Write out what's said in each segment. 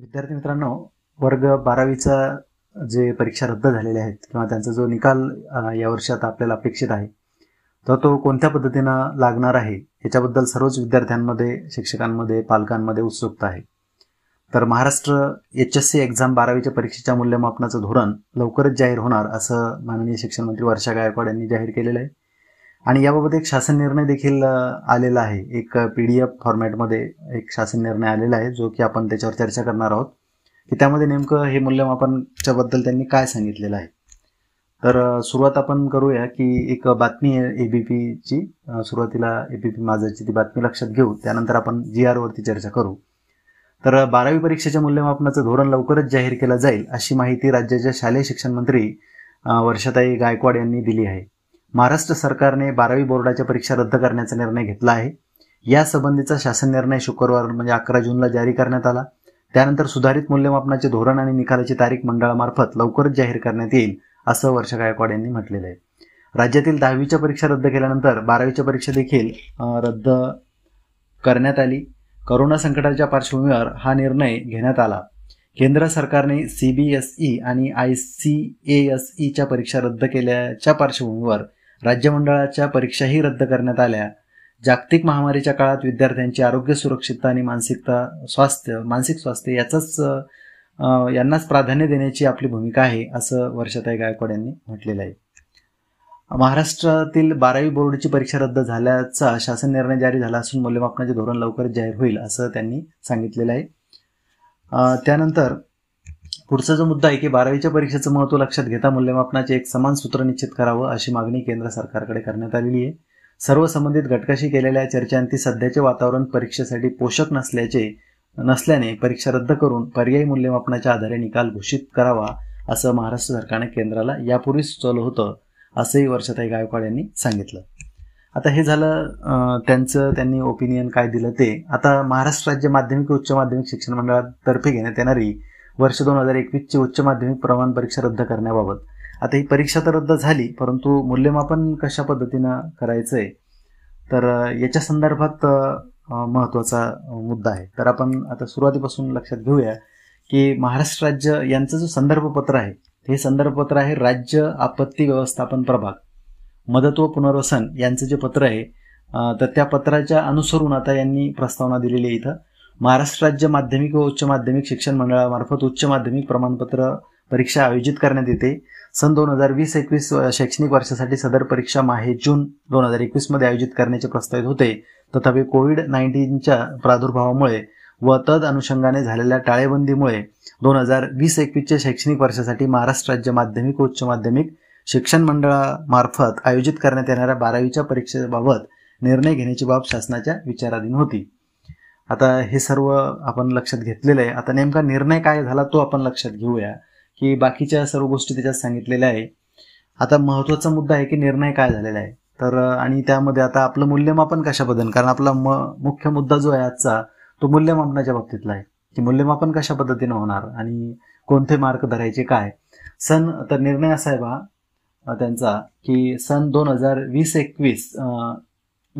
विद्यार्थी मित्रांनो वर्ग बारावीचा जे परीक्षा रद्द झालेल्या आहेत किंवा त्यांचा जो निकाल या वर्षात आपल्याला अपेक्षित आहे तर तो कोणत्या पद्धतीनं लागणार आहे याच्याबद्दल सर्वच विद्यार्थ्यांमध्ये शिक्षकांमध्ये पालकांमध्ये उत्सुकता आहे तर Maharashtra H S C exam बारावीच्या परीक्षेच्या मूल्यमापनाचं धोरण लवकरच जाहीर होणार असं माननीय शिक्षण मंत्री वर्षा गायकवाड यांनी जाहीर केलेलं आहे आणि याबाबत एक शासन निर्णय देखील आलेला आहे एक पी डी एफ फॉर्मॅटमध्ये एक शासन निर्णय आलेला आहे जो की आपण त्याच्यावर चर्चा करणार आहोत की त्यामध्ये नेमकं हे मूल्यमापनच्या बद्दल त्यांनी काय सांगितलेलं आहे तर सुरुवात आपण करूया की एक बातमी आहे ए बी सुरुवातीला ए बी पी माझाची ती बातमी लक्षात घेऊ त्यानंतर आपण जी आरवरती चर्चा करू तर बारावी परीक्षेच्या मूल्यमापनाचं धोरण लवकरच जाहीर केलं जाईल अशी माहिती राज्याच्या शालेय शिक्षण मंत्री वर्षाताई गायकवाड यांनी दिली आहे महाराष्ट्र सरकारने बारावी बोर्डाच्या परीक्षा रद्द करण्याचा निर्णय घेतला आहे यासंबंधीचा शासन निर्णय शुक्रवार म्हणजे अकरा जूनला जारी करण्यात आला त्यानंतर सुधारित मूल्यमापनाचे धोरण आणि निकालाची तारीख मंडळामार्फत लवकरच जाहीर करण्यात येईल असं वर्षा गायकवाड यांनी म्हटलेलं आहे राज्यातील दहावीच्या परीक्षा रद्द केल्यानंतर बारावीच्या परीक्षा देखील रद्द करण्यात आली करोना संकटाच्या पार्श्वभूमीवर हा निर्णय घेण्यात आला केंद्र सरकारने सीबीएसई आणि आय सी एस ईच्या परीक्षा रद्द केल्याच्या पार्श्वभूमीवर राज्यमंडळाच्या परीक्षाही रद्द करण्यात आल्या जागतिक महामारीच्या काळात विद्यार्थ्यांची आरोग्य सुरक्षितता आणि मानसिकता स्वास्थ्य मानसिक स्वास्थ्य याचाच यांनाच प्राधान्य देण्याची आपली भूमिका आहे असं वर्षाताई गायकवाड यांनी म्हटलेलं आहे महाराष्ट्रातील बारावी बोर्डची परीक्षा रद्द झाल्याचा शासन निर्णय जारी झाला असून मूल्यमापनाचे धोरण लवकरच जाहीर होईल असं त्यांनी सांगितलेलं आहे त्यानंतर पुढचा जो मुद्दा आहे की बारावीच्या परीक्षेचं महत्त्व लक्षात घेता मूल्यमापनाचे एक समान सूत्र निश्चित करावं अशी मागणी केंद्र सरकारकडे करण्यात आलेली आहे सर्व संबंधित घटकाशी केलेल्या चर्चांती सध्याचे वातावरण परीक्षेसाठी पोषक नसल्याचे नसल्याने परीक्षा रद्द करून पर्यायी मूल्यमापनाच्या आधारे निकाल घोषित करावा असं महाराष्ट्र सरकारने केंद्राला यापूर्वी सुचवलं होतं असंही वर्षताई गायकवाड यांनी सांगितलं आता हे झालं त्यांचं त्यांनी ओपिनियन काय दिलं ते आता महाराष्ट्र राज्य माध्यमिक उच्च माध्यमिक शिक्षण मंडळातर्फे घेण्यात येणारी वर्ष दोन हजार एकवीसची उच्च माध्यमिक प्रमाण परीक्षा रद्द करण्याबाबत आता ही परीक्षा तर रद्द झाली परंतु मूल्यमापन कशा पद्धतीनं करायचं आहे तर याच्या संदर्भात महत्त्वाचा मुद्दा आहे तर आपण आता सुरुवातीपासून लक्षात घेऊया की महाराष्ट्र राज्य यांचं जो संदर्भपत्र आहे हे संदर्भपत्र आहे राज्य आपत्ती व्यवस्थापन प्रभाग मदत व पुनर्वसन यांचं जे पत्र आहे तर त्या पत्राच्या अनुसरून आता यांनी प्रस्तावना दिलेली आहे इथं महाराष्ट्र राज्य माध्यमिक व उच्च माध्यमिक शिक्षण मंडळामार्फत उच्च माध्यमिक प्रमाणपत्र परीक्षा आयोजित करण्यात येते सन दोन हजार वीस एकवीस शैक्षणिक वर्षासाठी सदर परीक्षा माहे जून दोन हजार एकवीसमध्ये आयोजित करण्याचे प्रस्तावित होते तथापि कोविड नाईन्टीनच्या प्रादुर्भावामुळे व तद अनुषंगाने झालेल्या टाळेबंदीमुळे दोन हजार वीस एकवीसच्या शैक्षणिक वर्षासाठी महाराष्ट्र राज्य माध्यमिक व उच्च माध्यमिक शिक्षण मंडळामार्फत आयोजित करण्यात येणाऱ्या बारावीच्या परीक्षेबाबत निर्णय घेण्याची बाब शासनाच्या विचाराधीन होती आता हे सर्व आपण लक्षात घेतलेलं आहे आता नेमका निर्णय काय झाला तो आपण लक्षात घेऊया की बाकीच्या सर्व गोष्टी त्याच्यात सांगितलेल्या आहे आता महत्त्वाचा मुद्दा आहे की निर्णय काय झालेला आहे तर आणि त्यामध्ये आता आपलं मूल्यमापन कशाबद्दल कारण आपला म मुख्य मुद्दा जो आहे आजचा तो मूल्यमापनाच्या बाबतीतला आहे की मूल्यमापन कशा पद्धतीनं होणार आणि कोणते मार्क धरायचे काय सन तर निर्णय असा आहे बा त्यांचा की सन दोन हजार वीस एकवीस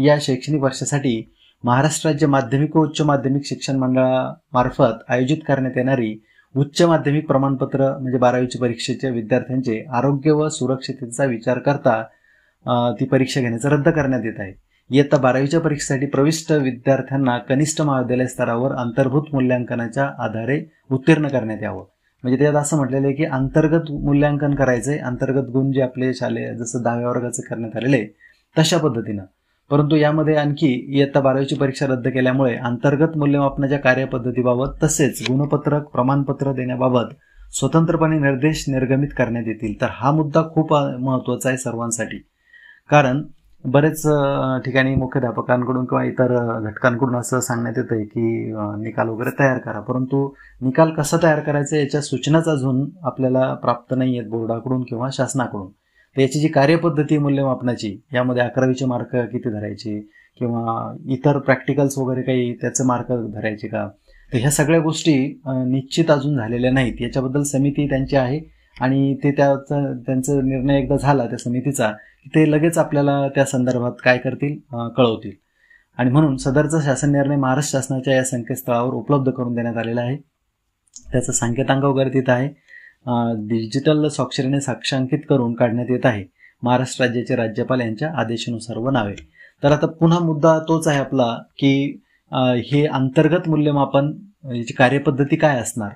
या शैक्षणिक वर्षासाठी महाराष्ट्र राज्य माध्यमिक व उच्च माध्यमिक शिक्षण मंडळामार्फत आयोजित करण्यात येणारी उच्च माध्यमिक प्रमाणपत्र म्हणजे बारावीच्या परीक्षेच्या विद्यार्थ्यांचे आरोग्य व सुरक्षिततेचा विचार करता ती परीक्षा घेण्याचं रद्द करण्यात येत आहे इयत्ता बारावीच्या परीक्षेसाठी प्रविष्ट विद्यार्थ्यांना कनिष्ठ महाविद्यालय स्तरावर अंतर्भूत मूल्यांकनाच्या आधारे उत्तीर्ण करण्यात यावं म्हणजे त्यात असं म्हटलेलं आहे की अंतर्गत मूल्यांकन करायचंय अंतर्गत गुण जे आपले शालेय जसं दहाव्या वर्गाचं करण्यात आलेलं आहे तशा पद्धतीनं परंतु यामध्ये आणखी इयत्ता बारावीची परीक्षा रद्द केल्यामुळे अंतर्गत मूल्यमापनाच्या कार्यपद्धतीबाबत तसेच गुणपत्रक प्रमाणपत्र देण्याबाबत स्वतंत्रपणे निर्देश निर्गमित करण्यात येतील तर हा मुद्दा खूप महत्त्वाचा आहे सर्वांसाठी कारण बरेच ठिकाणी मुख्याध्यापकांकडून किंवा इतर घटकांकडून असं सांगण्यात येतं आहे की निकाल वगैरे तयार करा परंतु निकाल कसा तयार करायचा याच्या सूचनाच अजून आपल्याला प्राप्त नाही आहेत बोर्डाकडून किंवा शासनाकडून याची जी कार्यपद्धती मूल्यमापनाची यामध्ये अकरावीचे मार्क किती धरायचे किंवा इतर प्रॅक्टिकल्स वगैरे काही त्याचे मार्क धरायचे का तर ह्या सगळ्या गोष्टी निश्चित अजून झालेल्या नाहीत याच्याबद्दल समिती त्यांची आहे आणि ते त्याचा त्यांचा निर्णय एकदा झाला त्या समितीचा ते लगेच आपल्याला त्या संदर्भात काय करतील कळवतील आणि म्हणून सदरचा शासन निर्णय महाराष्ट्र शासनाच्या या संकेतस्थळावर उपलब्ध करून देण्यात आलेला आहे त्याचं सांकेतांक वगैरे तिथं आहे डिजिटल स्वाक्षरीने साक्षांकित करून काढण्यात येत आहे महाराष्ट्र राज्याचे राज्यपाल यांच्या आदेशानुसार व नावे तर आता पुन्हा मुद्दा तोच आहे आपला की हे अंतर्गत मूल्यमापन याची कार्यपद्धती काय असणार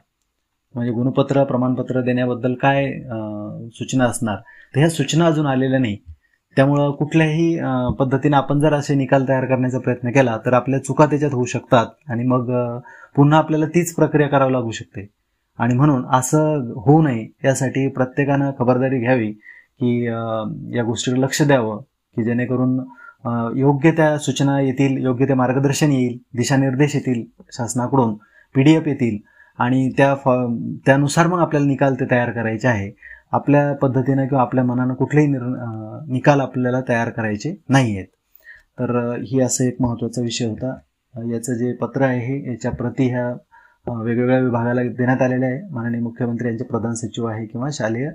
म्हणजे गुणपत्र प्रमाणपत्र देण्याबद्दल काय सूचना असणार तर ह्या सूचना अजून आलेल्या नाही त्यामुळं कुठल्याही पद्धतीने आपण जर असे निकाल तयार करण्याचा प्रयत्न केला तर आपल्या चुका त्याच्यात होऊ शकतात आणि मग पुन्हा आपल्याला तीच प्रक्रिया करावी लागू शकते आणि म्हणून असं होऊ नये यासाठी प्रत्येकानं खबरदारी घ्यावी की या गोष्टीकडे लक्ष द्यावं की जेणेकरून योग्य त्या सूचना येतील योग्य ते मार्गदर्शन येईल दिशानिर्देश येतील शासनाकडून पी डी एफ येतील आणि त्या फॉ त्यानुसार मग आपल्याला निकाल ते तयार करायचे आहे आपल्या पद्धतीनं किंवा आपल्या मनानं कुठलेही निर् निकाल आपल्याला तयार करायचे नाही आहेत तर ही असं एक महत्त्वाचा विषय होता याचं जे पत्र आहे याच्या प्रति ह्या वेगवेगळ्या विभागाला देण्यात आलेले आहे माननीय मुख्यमंत्री यांचे प्रधान सचिव आहे किंवा शालेय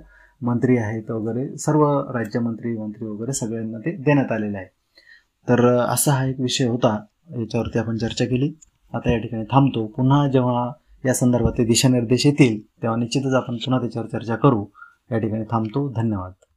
मंत्री आहेत वगैरे सर्व राज्यमंत्री मंत्री वगैरे सगळ्यांना ते देण्यात आलेले आहे तर असा हा एक विषय होता याच्यावरती आपण चर्चा केली आता या ठिकाणी थांबतो पुन्हा जेव्हा या संदर्भातले दिशानिर्देश येतील तेव्हा निश्चितच आपण पुन्हा त्याच्यावर चर्चा करू या ठिकाणी थांबतो धन्यवाद